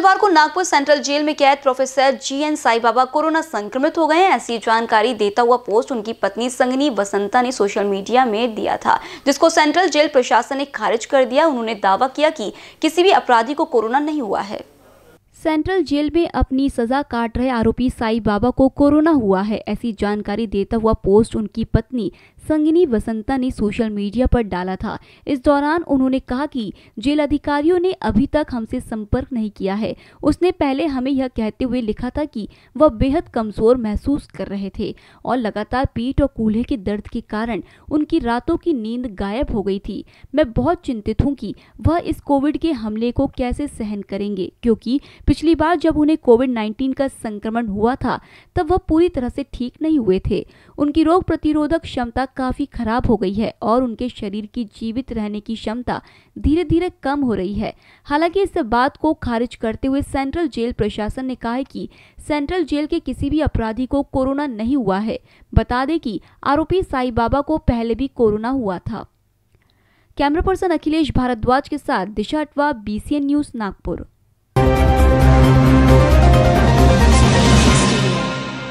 मंगलवार को Nagpur central jail में कैद professor G N Sai Baba corona संक्रमित हो गए हैं ऐसी जानकारी देता हुआ पोस्ट उनकी पत्नी संगनी वसंता ने सोशल मीडिया में दिया था जिसको सेंट्रल जेल प्रशासन ने खारिज कर दिया उन्होंने दावा किया कि किसी भी अपराधी को कोरोना नहीं हुआ है सेंट्रल जेल में अपनी सजा काट रहे आरोपी साई बाबा को कोरोना हुआ है ऐसी जानकारी देता हुआ पोस्ट उनकी पत्नी संगिनी वसंता ने सोशल मीडिया पर डाला था इस दौरान उन्होंने कहा कि जेल अधिकारियों ने अभी तक हमसे संपर्क नहीं किया है उसने पहले हमें यह कहते हुए लिखा था कि वह बेहद कमजोर महसूस कर रहे थे और लगातार पीठ और कूल्हे के दर्द के कारण उनकी रातों की नींद गायब हो गई थी मैं बहुत चिंतित हूँ कि वह इस कोविड के हमले को कैसे सहन करेंगे क्योंकि पिछली बार जब उन्हें कोविड 19 का संक्रमण हुआ था तब वह पूरी तरह से ठीक नहीं हुए थे उनकी रोग प्रतिरोधक क्षमता काफ़ी खराब हो गई है और उनके शरीर की जीवित रहने की क्षमता धीरे धीरे कम हो रही है हालांकि इस बात को खारिज करते हुए सेंट्रल जेल प्रशासन ने कहा है कि सेंट्रल जेल के किसी भी अपराधी को कोरोना नहीं हुआ है बता दें कि आरोपी साई बाबा को पहले भी कोरोना हुआ था कैमरा पर्सन अखिलेश भारद्वाज के साथ दिशा अटवा बीसीएन न्यूज नागपुर